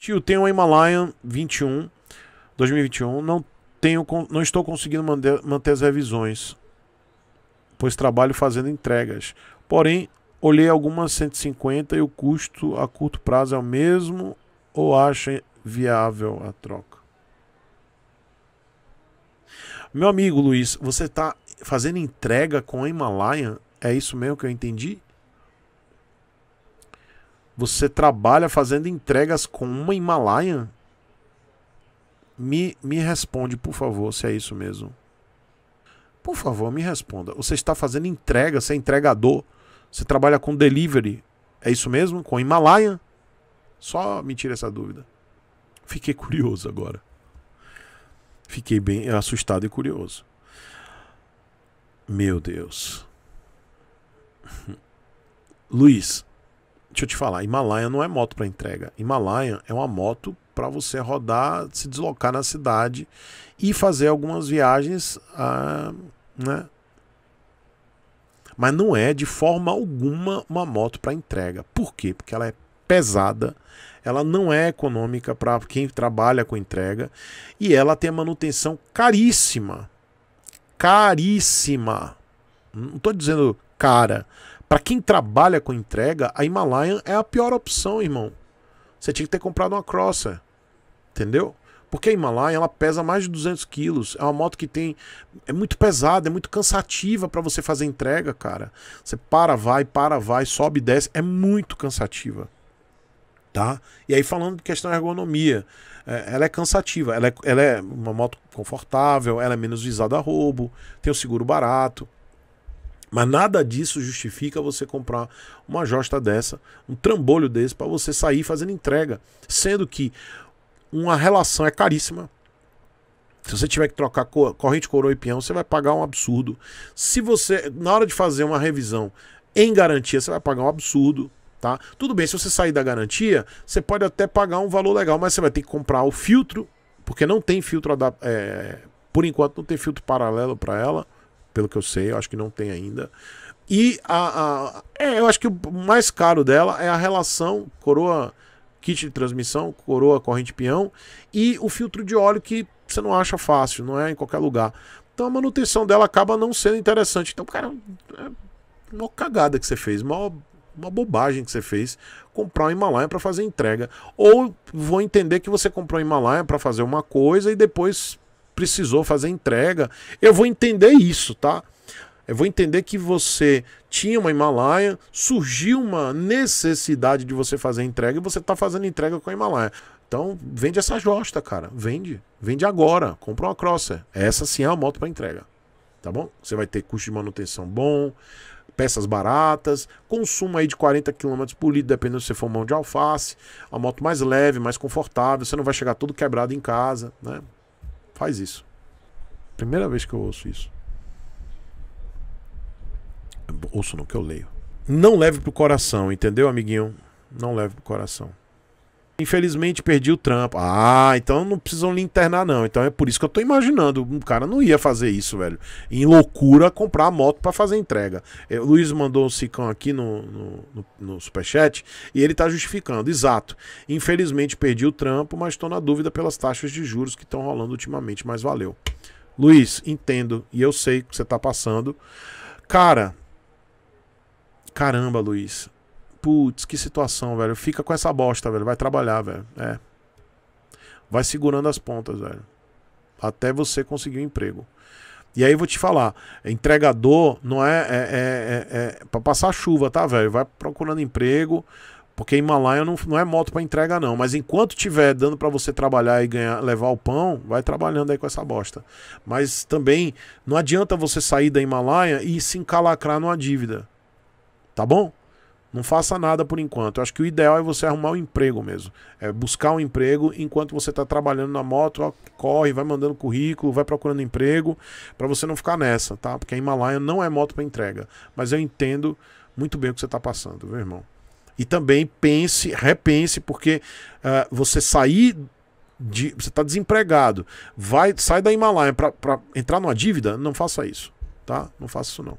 Tio, tenho a Himalayan 21, 2021. Não, tenho, não estou conseguindo manter, manter as revisões, pois trabalho fazendo entregas. Porém, olhei algumas 150 e o custo a curto prazo é o mesmo ou acha viável a troca? Meu amigo Luiz, você está fazendo entrega com a Himalayan? É isso mesmo que eu entendi? Você trabalha fazendo entregas com uma Himalaia? Me, me responde, por favor, se é isso mesmo. Por favor, me responda. Você está fazendo entrega, você é entregador. Você trabalha com delivery. É isso mesmo? Com Himalaia? Só me tira essa dúvida. Fiquei curioso agora. Fiquei bem assustado e curioso. Meu Deus. Luiz, Deixa eu te falar, Himalaia não é moto para entrega. Himalaia é uma moto para você rodar, se deslocar na cidade e fazer algumas viagens, ah, né? Mas não é de forma alguma uma moto para entrega. Por quê? Porque ela é pesada, ela não é econômica para quem trabalha com entrega e ela tem a manutenção caríssima. Caríssima. Não estou dizendo cara, para quem trabalha com entrega, a Himalayan é a pior opção, irmão. Você tinha que ter comprado uma Crosser. Entendeu? Porque a Himalayan ela pesa mais de 200 quilos. É uma moto que tem. É muito pesada, é muito cansativa para você fazer entrega, cara. Você para, vai, para, vai, sobe e desce. É muito cansativa. Tá? E aí, falando de questão de ergonomia, é, ela é cansativa. Ela é, ela é uma moto confortável, ela é menos visada a roubo, tem o um seguro barato. Mas nada disso justifica você comprar uma josta dessa, um trambolho desse, para você sair fazendo entrega. Sendo que uma relação é caríssima. Se você tiver que trocar corrente, coroa e peão, você vai pagar um absurdo. Se você, na hora de fazer uma revisão em garantia, você vai pagar um absurdo. Tá? Tudo bem, se você sair da garantia, você pode até pagar um valor legal, mas você vai ter que comprar o filtro, porque não tem filtro, é, por enquanto não tem filtro paralelo para ela pelo que eu sei, eu acho que não tem ainda. E a, a é, eu acho que o mais caro dela é a relação coroa kit de transmissão, coroa corrente peão e o filtro de óleo que você não acha fácil, não é em qualquer lugar. Então a manutenção dela acaba não sendo interessante. Então, cara, é uma cagada que você fez, uma, uma bobagem que você fez comprar um Himalaia para fazer entrega. Ou vou entender que você comprou um Himalaia para fazer uma coisa e depois precisou fazer entrega. Eu vou entender isso, tá? Eu vou entender que você tinha uma Himalaia, surgiu uma necessidade de você fazer entrega e você está fazendo entrega com a Himalaia. Então, vende essa josta, cara. Vende. Vende agora. Compra uma Crosser. Essa sim é a moto para entrega. Tá bom? Você vai ter custo de manutenção bom, peças baratas, consumo aí de 40 km por litro, dependendo se você for mão de alface. a moto mais leve, mais confortável. Você não vai chegar todo quebrado em casa, né? Faz isso. Primeira vez que eu ouço isso. Eu ouço no que eu leio. Não leve pro coração, entendeu, amiguinho? Não leve pro coração. Infelizmente perdi o trampo. Ah, então não precisam lhe internar, não. Então é por isso que eu tô imaginando. Um cara não ia fazer isso, velho. Em loucura, comprar a moto para fazer entrega. É, o Luiz mandou um sicão aqui no, no, no, no superchat e ele tá justificando. Exato. Infelizmente perdi o trampo, mas tô na dúvida pelas taxas de juros que estão rolando ultimamente. Mas valeu. Luiz, entendo. E eu sei o que você tá passando. Cara. Caramba, Luiz putz, que situação, velho. Fica com essa bosta, velho. Vai trabalhar, velho. É. Vai segurando as pontas, velho. Até você conseguir um emprego. E aí eu vou te falar, entregador não é, é, é, é, é para passar chuva, tá, velho? Vai procurando emprego, porque Himalaia não, não é moto para entrega, não. Mas enquanto tiver dando para você trabalhar e ganhar, levar o pão, vai trabalhando aí com essa bosta. Mas também não adianta você sair da Himalaia e se encalacrar numa dívida. Tá bom? Não faça nada por enquanto. Eu acho que o ideal é você arrumar um emprego mesmo. É buscar um emprego enquanto você está trabalhando na moto, ó, corre, vai mandando currículo, vai procurando emprego, para você não ficar nessa, tá? Porque a Himalaia não é moto para entrega. Mas eu entendo muito bem o que você está passando, meu irmão? E também pense, repense, porque uh, você sair de, você está desempregado, vai sai da Himalaia para entrar numa dívida, não faça isso, tá? Não faça isso não.